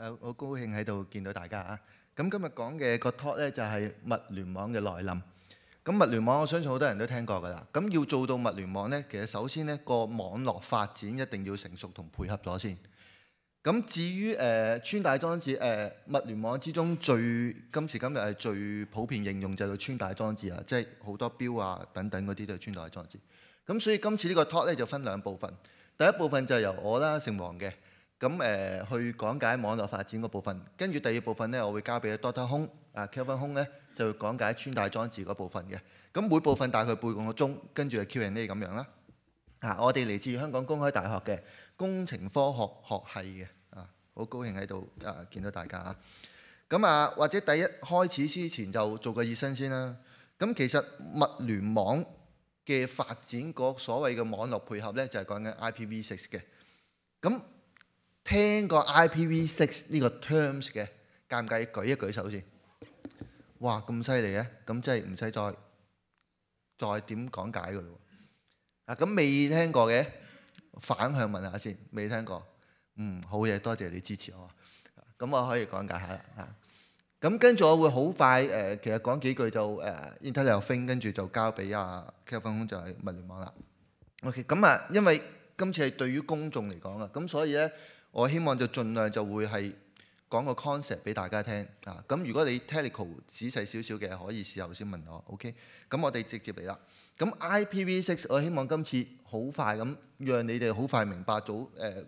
誒，我高興喺度見到大家啊！咁今日講嘅個 talk 咧就係物聯網嘅來臨。咁物聯網我相信好多人都聽過㗎啦。咁要做到物聯網咧，其實首先咧個網絡發展一定要成熟同配合咗先。咁至於誒穿戴裝置，誒物聯網之中最今時今日係最普遍應用就係穿戴裝置啊，即係好多錶啊等等嗰啲都係穿戴裝置。咁所以今次呢個 talk 咧就分兩部分，第一部分就由我啦，姓黃嘅。咁誒去講解網絡發展嗰部分，跟住第二部分咧，我會交俾 Doctor Kong 啊 Kevin 空 o n g 咧，就講解穿戴裝置嗰部分嘅。咁每部分大概背個鐘，跟住就 Q&A v 咁樣啦。啊，我哋嚟自香港公開大學嘅工程科學學系嘅，啊好高興喺度啊見到大家啊。咁啊，或者第一開始之前就做個熱身先啦。咁其實物聯網嘅發展嗰所謂嘅網絡配合咧，就係講緊 IPV6 嘅。咁聽過 IPv6 呢個 terms 嘅，介唔介意舉一舉手先？哇，咁犀利嘅，咁真係唔使再再點講解㗎啦。啊，咁未聽過嘅，反向問下先，未聽過，嗯，好嘢，多謝你支持我。咁我可以講解下啦嚇。咁跟住我會好快誒，其實講幾句就誒 intel fin，跟住就交俾啊 k e v i n 就係物聯網啦。OK，咁啊，因為今次係對於公眾嚟講啊，咁所以咧。我希望就盡量就會係講個 concept 俾大家聽啊。咁如果你 technical 仔細少少嘅，可以事下先問我。OK，咁我哋直接嚟啦。咁 IPv six，我希望今次好快咁，讓你哋好快明白，早誒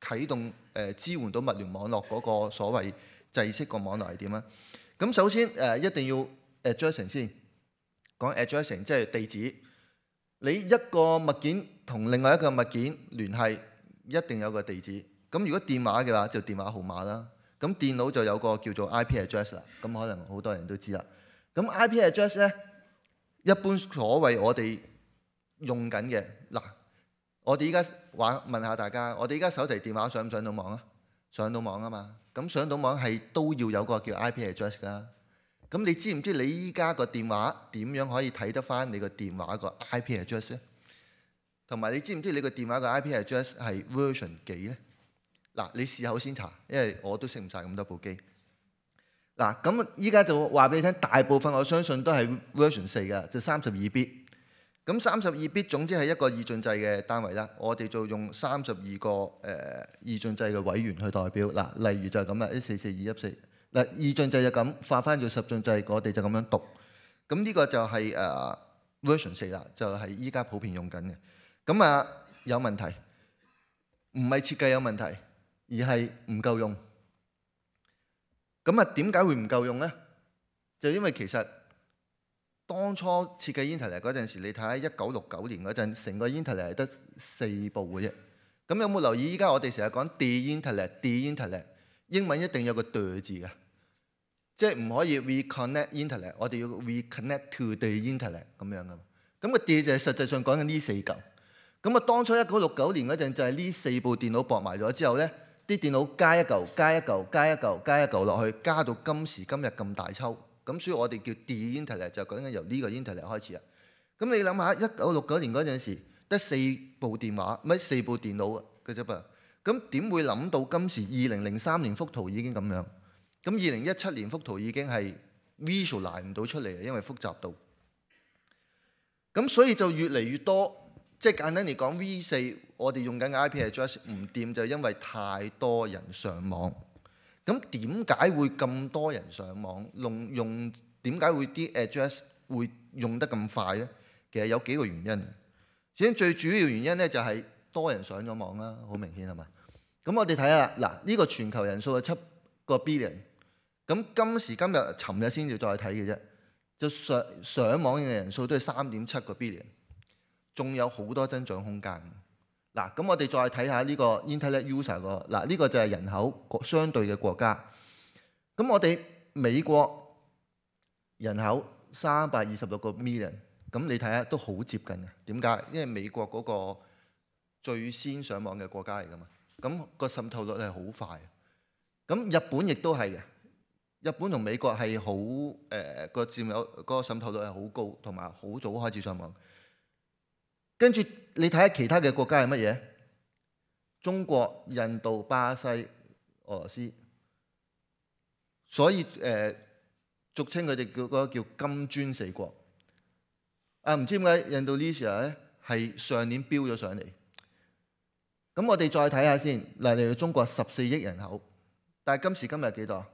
啟動誒支援到物聯網絡嗰個所謂製式個網絡係點啊。咁首先誒一定要 addressing 先講 addressing，即係地址。你一個物件同另外一個物件聯繫，一定有個地址。咁如果電話嘅話就電話號碼啦，咁電腦就有個叫做 IP address 啦，咁可能好多人都知啦。咁 IP address 咧，一般所謂我哋用緊嘅嗱，我哋依家玩問下大家，我哋依家手提電話上唔上到網啊？上到網啊嘛，咁上到網係都要有個叫 IP address 噶。咁你知唔知你依家個電話點樣可以睇得翻你個電話個 IP address 咧？同埋你知唔知你個電話個 IP address 係 version 幾咧？嗱，你試口先查，因為我都識唔晒咁多部機。嗱，咁依家就話俾你聽，大部分我相信都係 version 四嘅，就三十二 bit。咁三十二 bit 總之係一個二進制嘅單位啦。我哋就用三十二個誒二進制嘅委員去代表。嗱，例如就係咁啦，一四四二一四。嗱，二進制就咁化翻做十進制，我哋就咁樣讀。咁呢個就係誒 version 四啦，就係依家普遍用緊嘅。咁啊，有問題，唔係設計有問題。而係唔夠用，咁啊點解會唔夠用咧？就因為其實當初設計 Intel 嗰陣時，你睇下一九六九年嗰陣，成個 Intel 係得四部嘅啫。咁有冇留意依家我哋成日講 e Intel？地 Intel 英文一定有個地字嘅，即係唔可以 reconnect Intel，我哋要 reconnect to the Intel 咁樣嘅。咁嘅 D 就係實際上講緊呢四嚿。咁啊，當初一九六九年嗰陣就係呢四部電腦搏埋咗之後咧。啲電腦加一嚿加一嚿加一嚿加一嚿落去，加到今時今日咁大抽，咁所以我哋叫第二 Internet 就講緊由呢個 Internet 開始啊。咁你諗下，一九六九年嗰陣時得四部電話，唔係四部電腦嘅啫噃。咁點會諗到今時二零零三年幅圖已經咁樣？咁二零一七年幅圖已經係 visual 嚟唔到出嚟因為複雜到。咁所以就越嚟越多。即係簡單嚟講，V 四我哋用緊嘅 IP address 唔掂，就因為太多人上網。咁點解會咁多人上網？用用點解會啲 address 會用得咁快呢？其實有幾個原因。首先最主要原因呢，就係多人上咗網啦，好明顯係嘛？咁我哋睇下嗱，呢個全球人數係七個 billion。咁今時今日尋日先至再睇嘅啫，就上上網嘅人數都係三點七個 billion。仲有好多增長空間。嗱，咁我哋再睇下呢個 Internet User 個嗱，呢個就係人口相對嘅國家。咁我哋美國人口三百二十六個 million，咁你睇下都好接近嘅。點解？因為美國嗰個最先上網嘅國家嚟噶嘛，咁個滲透率係好快。咁日本亦都係嘅，日本同美國係好誒個佔有嗰個滲透率係好高，同埋好早開始上網。跟住你睇下其他嘅國家係乜嘢？中國、印度、巴西、俄羅斯，所以誒俗稱佢哋嗰叫金磚四國。啊，唔知點解印度呢時啊咧係上年飆咗上嚟。咁我哋再睇下先，嗱嚟到中國十四億人口，但係今時今日幾多？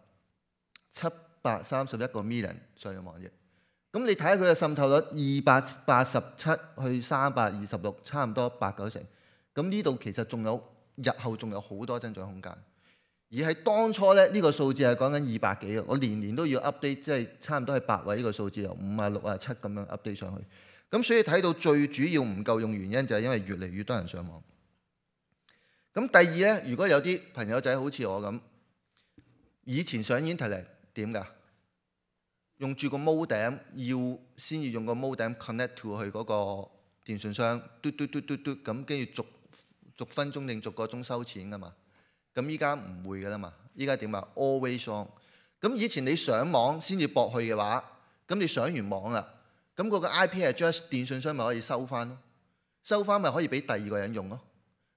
七百三十一個 million 上咗網嘅。咁你睇下佢嘅滲透率，二百八十七去三百二十六，差唔多八九成。咁呢度其實仲有，日後仲有好多增長空間。而係當初咧，呢個數字係講緊二百幾嘅，我年年都要 update，即係差唔多係百位呢個數字由五啊六啊七咁樣 update 上去。咁所以睇到最主要唔夠用原因就係因為越嚟越多人上網。咁第二咧，如果有啲朋友仔好似我咁，以前上 Internet 點㗎？用住個 modem，要先要用個 modem connect to 去嗰個電信商，嘟嘟嘟嘟嘟咁，跟住逐逐分鐘定逐個鐘收錢噶嘛。咁依家唔會噶啦嘛。依家點啊？Always on。咁以前你上網先至博去嘅話，咁你上完網啦，咁嗰個 IP address 電信商咪可以收翻咯，收翻咪可以俾第二個人用咯。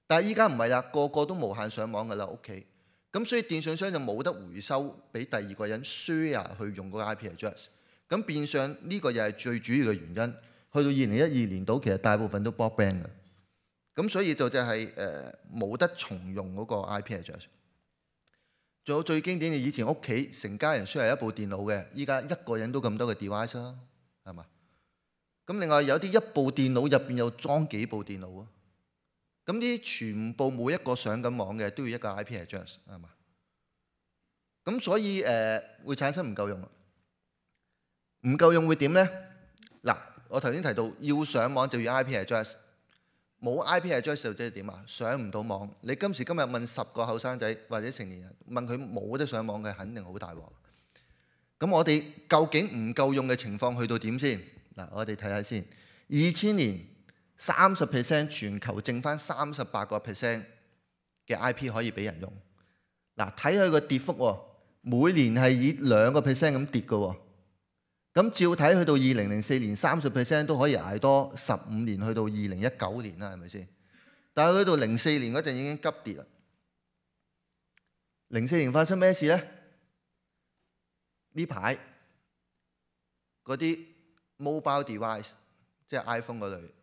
但係依家唔係啦，個個都無限上網噶啦屋企。咁所以電信商就冇得回收俾第二個人 share 去用個 IP address，咁變相呢個又係最主要嘅原因。去到二零一二年度，其實大部分都 b o c k ban 嘅，咁所以就就係誒冇得重用嗰個 IP address。仲有最經典嘅，以前屋企成家人 share 一部電腦嘅，依家一個人都咁多嘅 device 啦，係嘛？咁另外有啲一部電腦入邊又裝幾部電腦啊？咁啲全部每一個上緊網嘅都要一個 IP address 係嘛？咁所以誒會產生唔夠用，唔夠用會點呢？嗱，我頭先提到要上網就要 IP address，冇 IP address 就即係點啊？上唔到網。你今時今日問十個後生仔或者成年人，問佢冇得上網嘅，肯定好大鑊。咁我哋究竟唔夠用嘅情況去到點先？嗱，我哋睇下先。二千年。三十 percent 全球剩翻三十八個 percent 嘅 IP 可以俾人用。嗱，睇佢個跌幅喎，每年係以兩個 percent 咁跌嘅。咁照睇，去到二零零四年三十 percent 都可以挨多十五年，去到二零一九年啦，係咪先？但係去到零四年嗰陣已經急跌啦。零四年發生咩事咧？呢排嗰啲 mobile device，即係 iPhone 嗰類。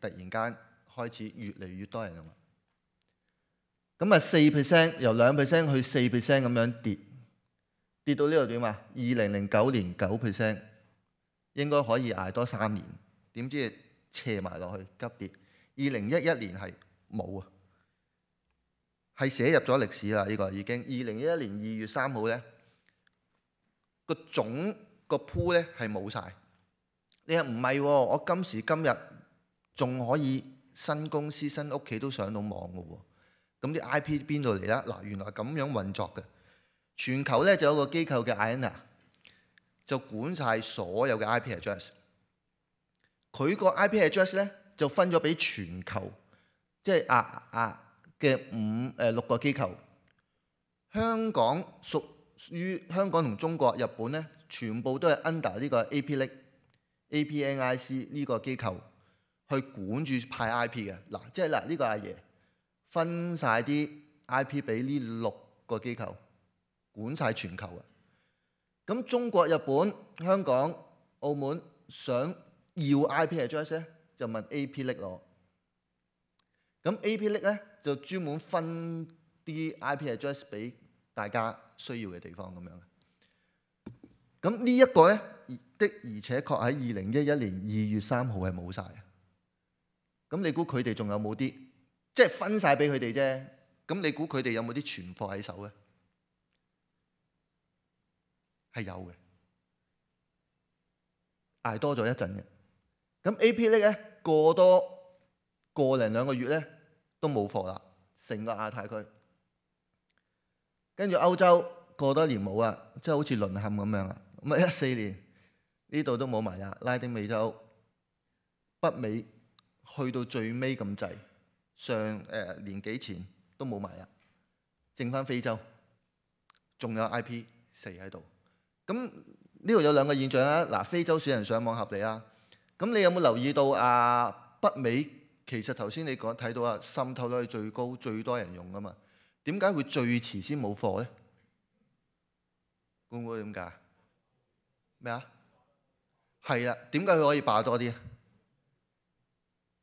突然間開始越嚟越多人用，咁啊四 percent 由兩 percent 去四 percent 咁樣跌，跌到呢度點啊？二零零九年九 percent 應該可以捱多三年，點知斜埋落去急跌？二零一一年係冇啊，係寫入咗歷史啦！呢個已經二零一一年二月三號咧，個總個鋪咧係冇晒。你話唔係喎，我今時今日。仲可以新公司新屋企都上到網嘅喎，咁啲 I P 邊度嚟啦？嗱，原來咁樣運作嘅，全球咧就有個機構嘅 I N A 就管晒所有嘅 I P address。佢個 I P address 咧就分咗俾全球，即係啊啊嘅五誒六個機構。香港屬於香港同中國、日本咧，全部都係 under 呢個 A P N A P N I C 呢個機構。去管住派 I P 嘅嗱，即係嗱呢個阿爺分晒啲 I P 俾呢六個機構管晒全球嘅。咁中國、日本、香港、澳門想要 I P address 咧，就問 A P 力攞。咁 A P 力咧就專門分啲 I P address 俾大家需要嘅地方咁樣。咁呢一個咧的而且確喺二零一一年二月三號係冇晒。嘅。咁你估佢哋仲有冇啲？即系分晒俾佢哋啫。咁你估佢哋有冇啲存貨喺手咧？係有嘅，捱多咗一陣嘅。咁 A.P. 咧過多個零兩個月咧都冇貨啦，成個亞太區。跟住歐洲過多年冇啊，即係好似淪陷咁樣啊。咁啊一四年呢度都冇埋啦，拉丁美洲、北美。去到最尾咁滯，上誒年幾前都冇埋啊，剩翻非洲，仲有 I P 四喺度。咁呢度有兩個現象啊，嗱，非洲選人上網合理啊。咁你有冇留意到啊？北美其實頭先你講睇到啊，滲透率最高、最多人用噶嘛。點解會最遲先冇貨咧？估唔估點解？咩啊？係啦，點解佢可以霸多啲？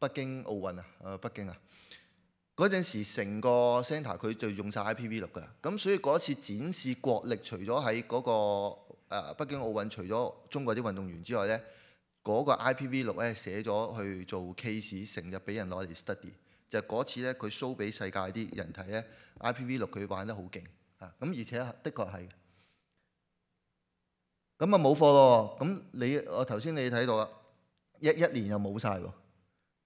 北京奧運啊，誒北京啊，嗰陣時成個 c e n t r 佢就用晒 IPv 六嘅，咁所以嗰次展示國力，除咗喺嗰個北京奧運，除咗中國啲運動員之外咧，嗰個 IPv 六咧寫咗去做 case，成日俾人攞嚟 study，就嗰次咧佢 show 俾世界啲人睇咧，IPv 六佢玩得好勁啊，咁而且的確係，咁啊冇貨咯，咁你我頭先你睇到啦，一一年又冇晒喎。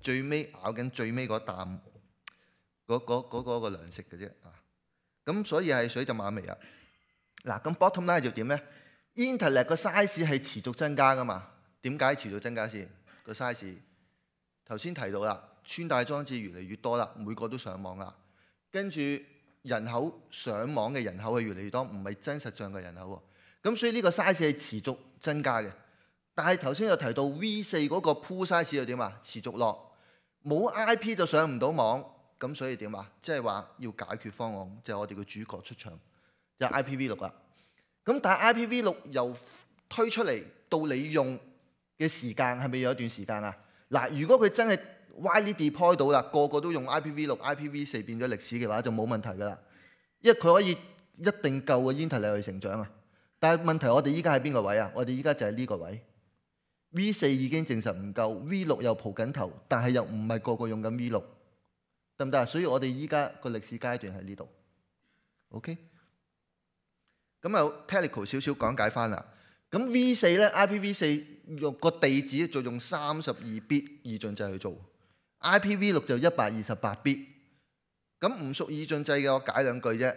最尾咬緊最尾嗰啖嗰嗰嗰嗰個糧食嘅啫啊！咁所以係水浸眼尾啊！嗱，咁 bottom line 就點咧？Internet 個 size 係持續增加噶嘛？點解持續增加先？個 size 頭先提到啦，穿戴裝置越嚟越多啦，每個都上網啦，跟住人口上網嘅人口係越嚟越多，唔係真實上嘅人口喎。咁所以呢個 size 係持續增加嘅。但係頭先又提到 V 四嗰個 p o o l size 又點啊？持續落冇 IP 就上唔到網，咁所以點啊？即係話要解決方案就係我哋嘅主角出場，就係 IPV 六啦。咁但係 IPV 六由推出嚟到你用嘅時間係咪有一段時間啊？嗱，如果佢真係 w i d e l y deploy 到啦，個個都用 IPV 六、IPV 四變咗歷史嘅話，就冇問題噶啦，因為佢可以一定夠個 internet 去成長啊。但係問題我哋依家喺邊個位啊？我哋依家就係呢個位。V 四已經證實唔夠，V 六又抱緊頭，但係又唔係個個用緊 V 六，得唔得啊？所以我哋依家個歷史階段喺呢度，OK。咁啊，technical 少少講解翻啦。咁 V 四咧，IPV 四用個地址就用三十二 bit 二進制去做，IPV 六就一百二十八 bit。咁唔屬二進制嘅，我解兩句啫。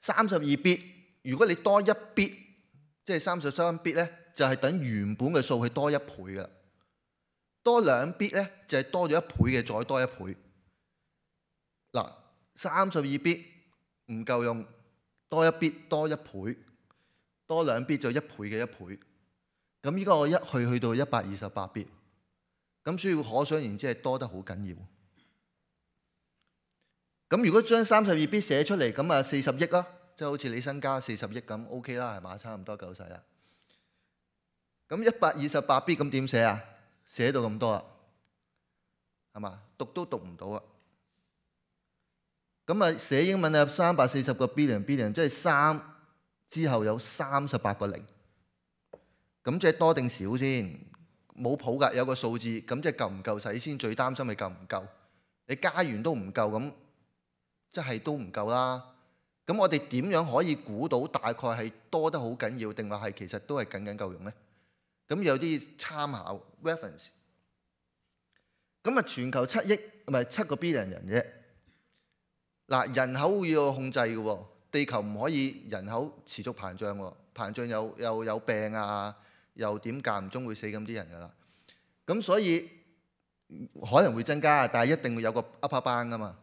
三十二 bit，如果你多一 bit，即係三十三 bit 咧。就係等原本嘅數係多一倍嘅，多兩 bit 咧就係多咗一倍嘅再多一倍。嗱，三十二 bit 唔夠用，多一 bit 多一倍，多兩 bit 就一倍嘅一倍。咁依個一去去到一百二十八 bit，咁所以可想而知係多得好緊要。咁如果將三十二 bit 寫出嚟，咁啊四十億啦，即係好似你身家四十億咁 OK 啦，係嘛？差唔多夠使啦。咁一百二十八 b 咁點寫啊？寫到咁多啊？係嘛？讀都讀唔到啊！咁啊，寫英文啊，三百四十個 b 零 b 零，即係三之後有三十八個零。咁即係多定少先？冇譜㗎，有個數字咁即係夠唔夠使先？最擔心係夠唔夠？你加完都唔夠咁，即係都唔夠啦。咁我哋點樣可以估到大概係多得好緊要，定話係其實都係僅僅夠用咧？咁有啲參考 reference，咁啊全球七億唔係七個 B 零人啫。嗱人口要控制嘅喎，地球唔可以人口持續膨脹喎，膨脹又又有病啊，又點間唔中會死咁啲人㗎啦。咁所以可能會增加，但係一定會有個 upper bound 㗎嘛。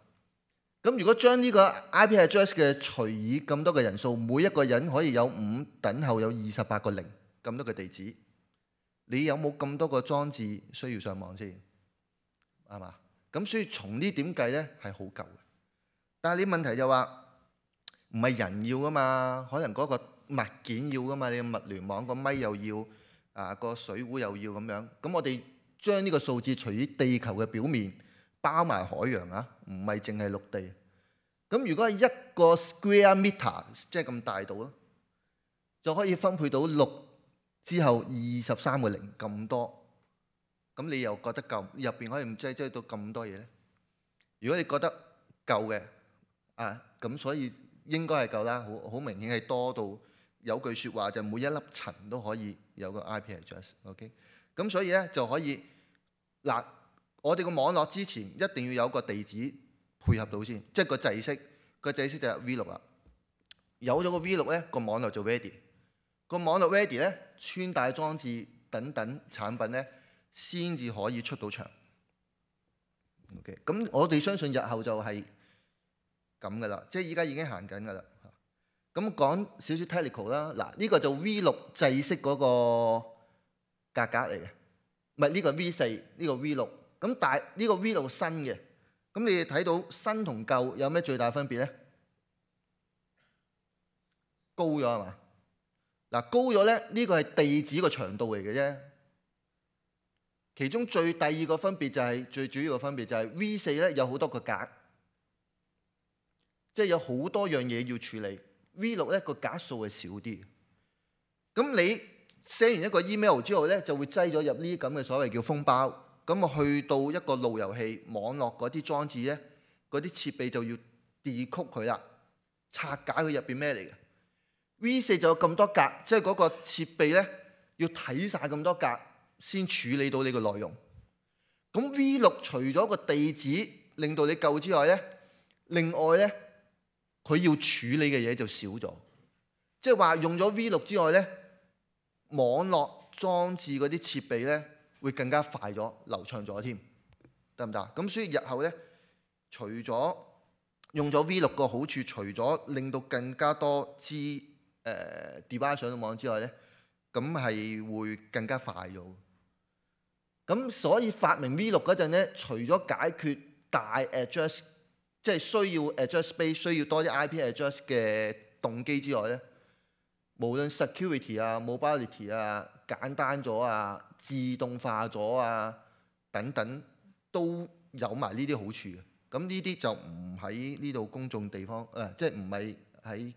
咁如果將呢個 IP address 嘅隨意咁多嘅人數，每一個人可以有五等候有二十八個零咁多嘅地址。你有冇咁多個裝置需要上網先，係嘛？咁所以從呢點計呢，係好舊嘅。但係你問題就話唔係人要啊嘛，可能嗰個物件要啊嘛，你物聯網個咪又要啊個水壺又要咁樣。咁我哋將呢個數字除於地球嘅表面，包埋海洋啊，唔係淨係陸地。咁如果係一個 square meter 即係咁大度咯，就可以分配到六。之後二十三個零咁多，咁你又覺得夠？入邊可以唔追追到咁多嘢咧？如果你覺得夠嘅，啊咁所以應該係夠啦，好好明顯係多到有句説話就每一粒塵都可以有個 IP e s s OK，咁所以咧就可以嗱，我哋個網絡之前一定要有個地址配合到先，即係個制式，個制式就係 V 六啦。有咗個 V 六咧，個網絡就 ready，個網絡 ready 咧。穿戴裝置等等產品咧，先至可以出到場。OK，咁我哋相信日後就係咁噶啦，即係依家已經行緊噶啦。咁講少少 t e c h n i c a l 啦，嗱呢個就 V 六制式嗰個價格嚟嘅，唔係呢個 V 四，呢個 V 六。咁大呢個 V 六新嘅，咁你哋睇到新同舊有咩最大分別咧？高咗係嘛？嗱高咗咧，呢個係地址個長度嚟嘅啫。其中最第二個分別就係最主要個分別就係 V 四咧有好多個格，即係有好多樣嘢要處理。V 六咧個格數係少啲。咁你 send 完一個 email 之後咧，就會擠咗入呢啲咁嘅所謂叫封包。咁啊去到一個路由器、網絡嗰啲裝置咧，嗰啲設備就要解曲佢啦，拆解佢入邊咩嚟嘅？V 四就有咁多格，即係嗰個設備咧，要睇晒咁多格先處理到你個內容。咁 V 六除咗個地址令到你夠之外咧，另外咧，佢要處理嘅嘢就少咗，即係話用咗 V 六之外咧，網絡裝置嗰啲設備咧會更加快咗、流暢咗添，得唔得？咁所以日後咧，除咗用咗 V 六個好處，除咗令到更加多支。誒，device 上到網之外咧，咁係會更加快咗。咁所以發明 V 六嗰陣咧，除咗解決大 address，即係需要 address space 需要多啲 IP address 嘅動機之外咧，無論 security 啊、mobility 啊、簡單咗啊、自動化咗啊等等，都有埋呢啲好處。咁呢啲就唔喺呢度公眾地方，誒，即係唔係喺。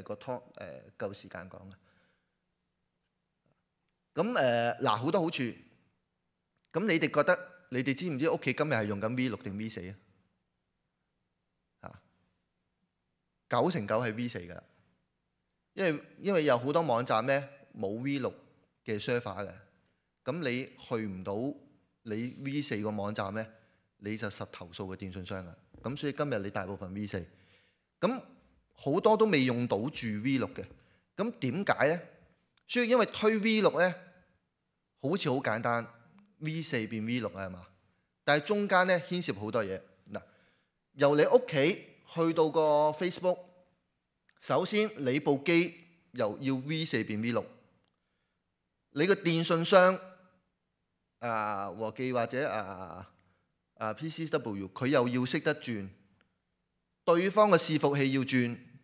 誒個拖誒夠時間講嘅，咁誒嗱好多好處，咁你哋覺得你哋知唔知屋企今日係用緊 V 六定 V 四啊？嚇，九成九係 V 四噶，因為因為有好多網站咧冇 V 六嘅 s e r v e r 嘅，咁你去唔到你 V 四個網站咧，你就實投訴嘅電信商嘅，咁所以今日你大部分 V 四，咁。好多都未用到住 V 六嘅，咁點解呢？所以因為推 V 六呢，好似好簡單，V 四變 V 六啊，係嘛？但係中間呢，牽涉好多嘢嗱，由你屋企去到個 Facebook，首先你部機又要 V 四變 V 六，你個電信商啊和記或者啊啊 PCW 佢又要識得轉，對方嘅伺服器要轉。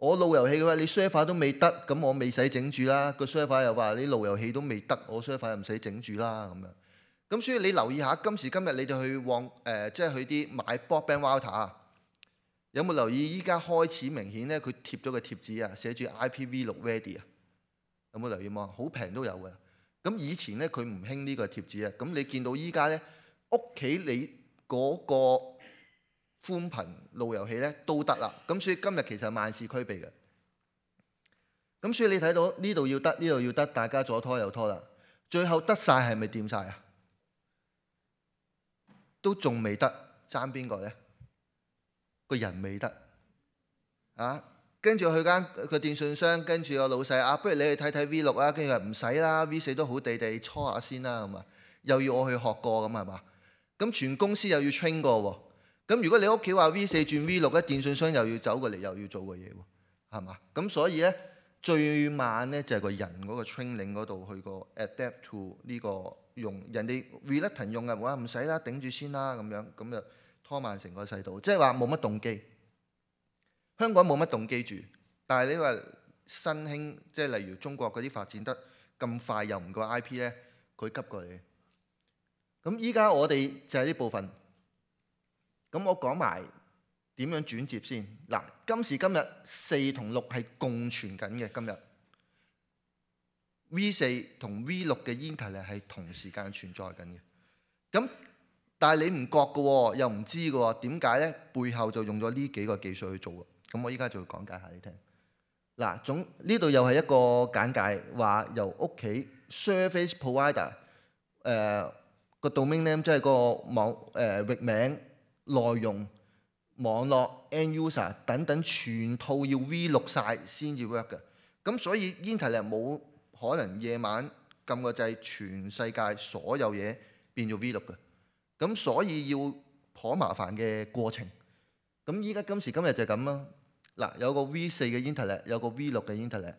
我路由器嘅話，你 s e r f a r 都未得，咁我未使整住啦。個 s e r f a r 又話你路由器都未得，我 s e r f a r 又唔使整住啦咁樣。咁所以你留意下今時今日你哋去往誒，即係去啲買 b o b a n d w a l t e r 啊，有冇留意依家開始明顯咧？佢貼咗個貼紙啊，寫住 IPv6 Ready 啊。有冇留意冇？好平都有嘅。咁以前咧佢唔興呢個貼紙啊。咁你見到依家咧屋企你嗰個。寬頻路由器咧都得啦，咁所以今日其實萬事俱備嘅，咁所以你睇到呢度要得，呢度要得，大家左拖右拖啦，最後得晒係咪掂晒啊？都仲未得，爭邊個咧？個人未得啊？跟住去間個電信商，跟住個老細啊，不如你去睇睇 V 六啊，跟住話唔使啦，V 四都好地地，搓下先啦咁啊，又要我去學過咁係嘛？咁全公司又要 train 過喎。咁如果你屋企話 V 四轉 V 六咧，電信商又要走過嚟，又要做個嘢喎，係嘛？咁所以咧，最慢咧就係個人嗰個 training 嗰度去個 adapt to 呢個用人哋 relating 用嘅，我話唔使啦，頂住先啦咁樣，咁就拖慢成個世道，即係話冇乜動機。香港冇乜動機住，但係你話新興，即係例如中國嗰啲發展得咁快又唔夠 IP 咧，佢急過嚟。咁依家我哋就係呢部分。咁我講埋點樣轉接先嗱。今時今日四同六係共存緊嘅。今日 V 四同 V 六嘅 i n t e r 係同時間存在緊嘅。咁但係你唔覺嘅，又唔知嘅，點解咧？背後就用咗呢幾個技術去做啊。咁我依家就講解下你聽嗱。總呢度又係一個簡介，話由屋企 Surface Provider 誒個 domain name 即係個網誒域名。內容、網絡、n user 等等，全套要 v 六曬先至 work 嘅。咁所以 i n t e r n e t 冇可能夜晚撳個掣，全世界所有嘢變咗 v 六嘅。咁所以要頗麻煩嘅過程。咁依家今時今日就係咁啦。嗱，有個 v 四嘅 i n t e r n e t 有個 v 六嘅 i n t e r n e t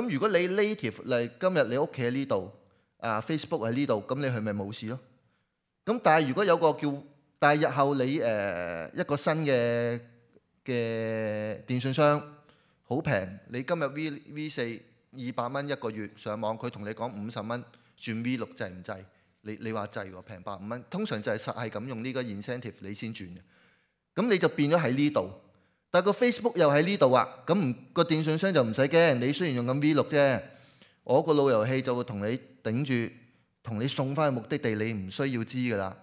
咁如果你 native 嚟，今日你屋企喺呢度，啊 Facebook 喺呢度，咁你係咪冇事咯？咁但係如果有個叫……但係日後你誒一個新嘅嘅電信商好平，你今日 V V 四二百蚊一個月上網，佢同你講五十蚊轉 V 六，制唔制？你你話制喎，平百五蚊。通常就係實係咁用呢個 incentive，你先轉嘅。咁你就變咗喺呢度，但個 Facebook 又喺呢度啊。咁唔個電信商就唔使驚，你雖然用緊 V 六啫，我個老遊戲就會同你頂住，同你送翻去目的地，你唔需要知㗎啦。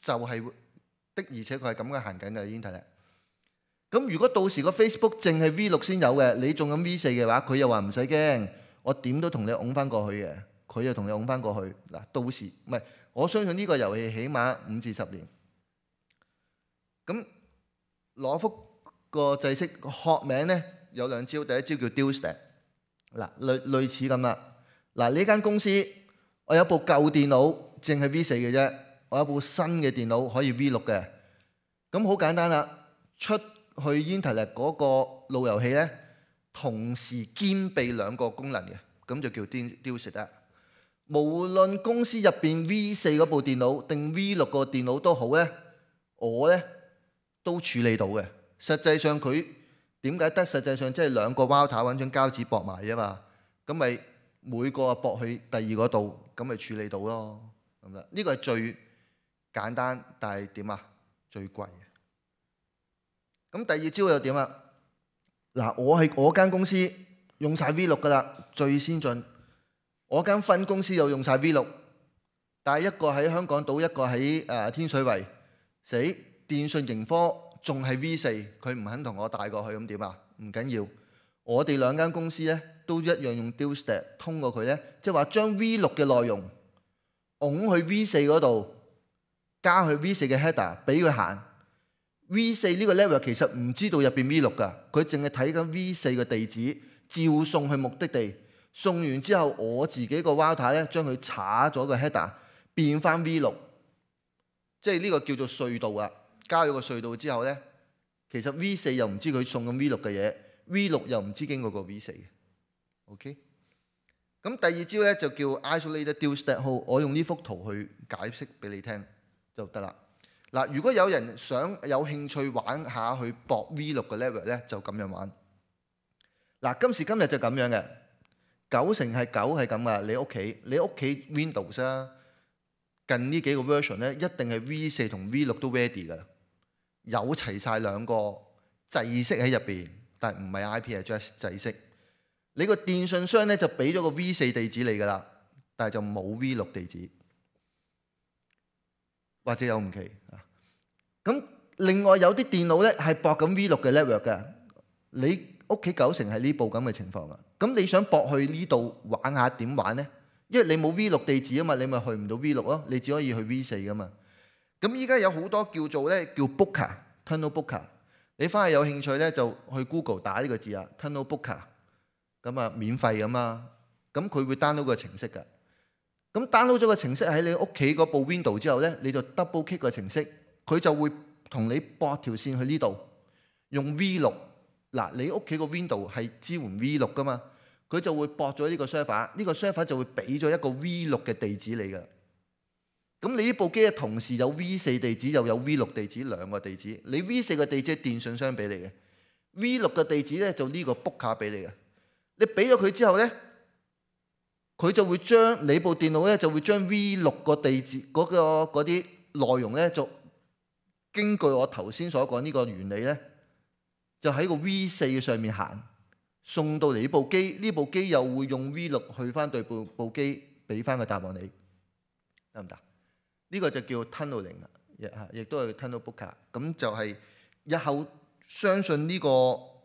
就係的，而且佢係咁嘅行緊嘅，已經睇 t 咁如果到時個 Facebook 淨係 V 六先有嘅，你仲有 V 四嘅話，佢又話唔使驚，我點都同你拱翻過去嘅。佢又同你拱翻過去嗱。到時唔係我相信呢個遊戲起碼五至十年。咁攞幅個制式學名咧有兩招，第一招叫 Dualstack 嗱，類類似咁啦。嗱呢間公司我有部舊電腦，淨係 V 四嘅啫。我有部新嘅電腦可以 V 六嘅，咁好簡單啦。出去 Intel 嗰個路由器咧，同時兼備兩個功能嘅，咁就叫 d u u s c 無論公司入邊 V 四嗰部電腦定 V 六個電腦都好咧，我咧都處理到嘅。實際上佢點解得？實際上即係兩個 Router 揾張膠紙搏埋啫嘛。咁咪每個搏去第二嗰度，咁咪處理到咯。咁啦，呢個係最。簡單，但係點啊？最貴嘅咁第二招又點啊？嗱，我係我間公司用晒 V 六噶啦，最先進。我間分公司又用晒 V 六，但係一個喺香港島，一個喺誒天水圍死電信盈科仲係 V 四，佢唔肯同我帶過去，咁點啊？唔緊要，我哋兩間公司咧都一樣用 Dual Stack 通過佢咧，即係話將 V 六嘅內容拱去 V 四嗰度。加去 V 四嘅 header，俾佢行。V 四呢個 level 其實唔知道入邊 V 六噶，佢淨係睇緊 V 四嘅地址，照送去目的地。送完之後，我自己個 router 咧將佢查咗個 header，變翻 V 六。即係呢個叫做隧道啊！加咗個隧道之後咧，其實 V 四又唔知佢送緊 V 六嘅嘢，V 六又唔知經過個 V 四嘅。OK。咁第二招咧就叫 isolated 丢 stack hole。我用呢幅圖去解釋俾你聽。就得啦。嗱，如果有人想有興趣玩下去博 V 六嘅 level 咧，就咁樣玩。嗱，今時今日就咁樣嘅。九成係九係咁噶。你屋企，你屋企 Windows 啊，近呢幾個 version 咧，一定係 V 四同 V 六都 ready 噶有齊曬兩個制式喺入邊，但唔係 IP address 制式。你個電信商咧就俾咗個 V 四地址你噶啦，但係就冇 V 六地址。或者有唔奇啊！咁另外有啲電腦咧係博緊 V 六嘅 level 嘅，你屋企九成係呢部咁嘅情況啊！咁你想博去呢度玩下點玩咧？因為你冇 V 六地址啊嘛，你咪去唔到 V 六咯，你只可以去 V 四噶嘛。咁依家有好多叫做咧叫 Booker Tunnel Booker，你翻去有興趣咧就去 Google 打呢個字啊，Tunnel Booker，咁啊免費咁啊，咁佢會 download 個程式㗎。咁 download 咗個程式喺你屋企嗰部 Window 之後咧，你就 double click 個程式，佢就會同你駁條線去呢度，用 V 六嗱，你屋企個 Window 係支援 V 六噶嘛，佢就會駁咗呢個 server，呢個 server 就會俾咗一個 V 六嘅地址你嘅。咁你呢部機同時有 V 四地址又有 V 六地址兩個地址，你 V 四嘅地址係電信箱俾你嘅，V 六嘅地址咧就呢個 book 卡俾你嘅。你俾咗佢之後咧。佢就會將你部電腦咧就會將 V 六個地址嗰個嗰啲內容咧就根據我頭先所講呢個原理咧，就喺個 V 四嘅上面行，送到你部機，呢部機又會用 V 六去翻對部部機俾翻個答案你，得唔得？呢個就叫 tunneling 亦亦都係 tunnel book r 咁就係日後相信呢個。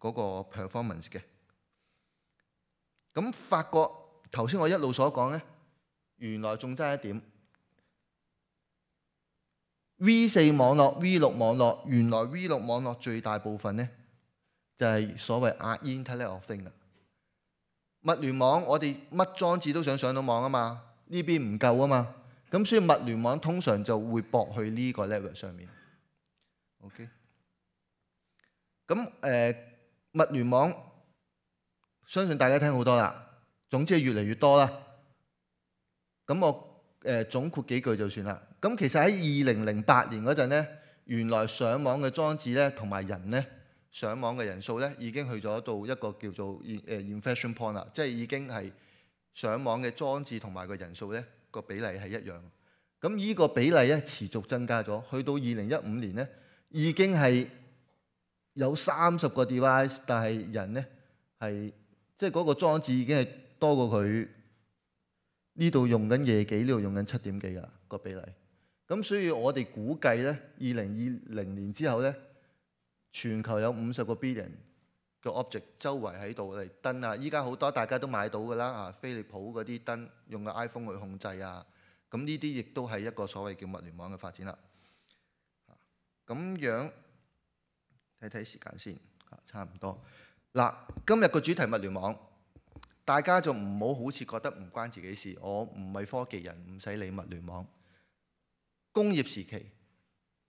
嗰個 performance 嘅，咁發覺頭先我一路所講呢，原來仲爭一點 V 四網絡、V 六網絡，原來 V 六網絡最大部分呢，就係所謂 intellectual 嘅物聯網，我哋乜裝置都想上到網啊嘛，呢邊唔夠啊嘛，咁所以物聯網通常就會駁去呢個 level 上面，OK，咁誒。物聯網，相信大家聽好多啦。總之越嚟越多啦。咁我誒總括幾句就算啦。咁其實喺二零零八年嗰陣咧，原來上網嘅裝置咧同埋人咧上網嘅人數咧已經去咗到一個叫做誒 i n f l e t i o n point 啦，即係已經係上網嘅裝置同埋個人數咧個比例係一樣。咁依個比例咧持續增加咗，去到二零一五年咧已經係。有三十個 device，但係人呢係即係嗰個裝置已經係多過佢呢度用緊夜幾，呢度用緊七點幾噶個比例。咁所以我哋估計呢，二零二零年之後呢，全球有五十個 billion 嘅 object 周圍喺度嚟燈啊！依家好多大家都買到噶啦啊，飛利浦嗰啲燈用 iPhone 去控制啊。咁呢啲亦都係一個所謂叫物聯網嘅發展啦。咁樣。睇睇時間先，差唔多嗱。今日個主題物聯網，大家就唔好好似覺得唔關自己事。我唔係科技人，唔使理物聯網。工業時期，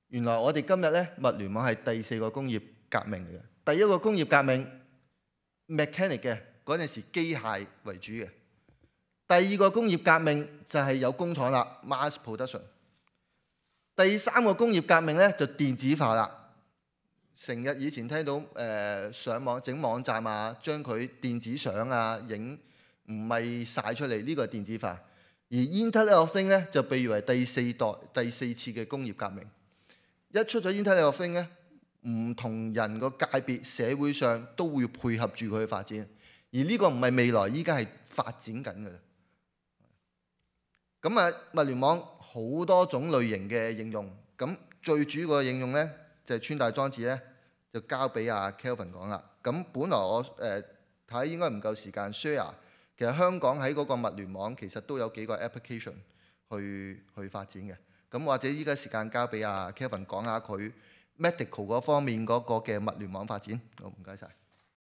原來我哋今日咧物聯網係第四個工業革命嚟嘅。第一個工業革命 mechanic 嘅嗰陣時機械為主嘅，第二個工業革命就係有工廠啦 mass production。第三個工業革命咧就電子化啦。成日以前聽到誒上網整網站啊，將佢電子相啊影，唔係晒出嚟呢個電子化。而 Internet of t h i n g 咧就被譽為第四代、第四次嘅工業革命。一出咗 Internet of t h i n g 咧，唔同人個界別社會上都會配合住佢嘅發展。而呢個唔係未來，依家係發展緊嘅。咁啊，物聯網好多種類型嘅應用。咁最主要嘅應用咧就係穿戴裝置咧。就交俾阿 Kelvin 講啦。咁本來我誒睇應該唔夠時間 share。其實香港喺嗰個物聯網其實都有幾個 application 去去發展嘅。咁或者依家時間交俾阿 Kelvin 講下佢 medical 嗰方面嗰個嘅物聯網發展。好，唔該晒。